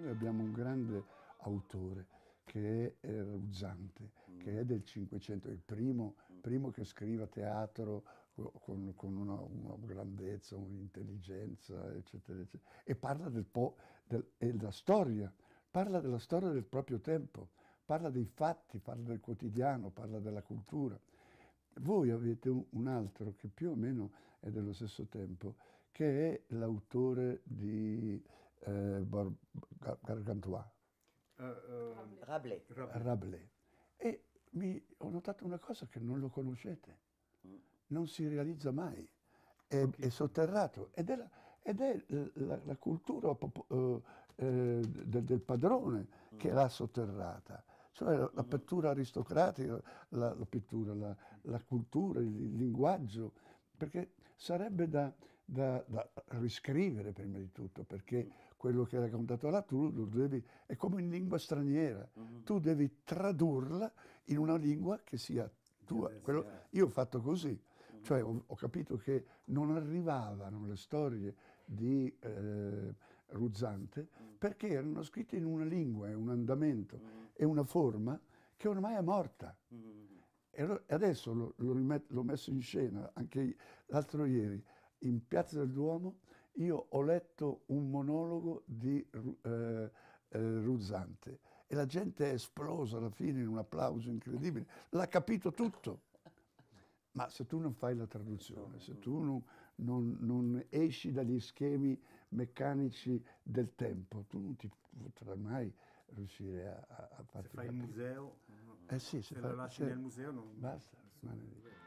Noi abbiamo un grande autore che è eh, Ruzzante, mm. che è del Cinquecento, il primo, primo, che scrive teatro con, con una, una, grandezza, un'intelligenza, eccetera, eccetera. E parla del po', del, della storia, parla della storia del proprio tempo, parla dei fatti, parla del quotidiano, parla della cultura. Voi avete un, un altro che più o meno è dello stesso tempo, che è l'autore di eh, Bar cantois. Uh, eh, uh, eh, Rabelais. Rabelais. Rabelais. E mi, ho notato una cosa che non lo conoscete, mm. non si realizza mai, è, è sotterrato ed è la, ed è la, la cultura uh, eh, del, del, padrone che mm. l'ha sotterrata. Cioè la, la mm. pittura aristocratica, la, pittura, la, cultura, il, il linguaggio, perché sarebbe da da, da, riscrivere prima di tutto, perché mm. quello che hai raccontato là tu lo devi, è come in lingua straniera, mm-hmm. tu devi tradurla in una lingua che sia tua. Quello, io ho fatto così, mm-hmm. cioè ho, ho, capito che non arrivavano le storie di eh, Ruzzante mm-hmm. perché erano scritte in una lingua, un andamento e mm-hmm. una forma che ormai è morta. Mm-hmm. E adesso l'ho, l'ho, rimet- l'ho messo in scena anche l'altro ieri in Piazza del Duomo io ho letto un monologo di eh, eh, Ruzzante e la gente è esplosa alla fine in un applauso incredibile, l'ha capito tutto. Ma se tu non fai la traduzione, se tu non, non, non esci dagli schemi meccanici del tempo, tu non ti potrai mai riuscire a, a farti Se fai il museo, eh sì, se, se fai, lo lasci se, nel museo non... Basta, rimane lì.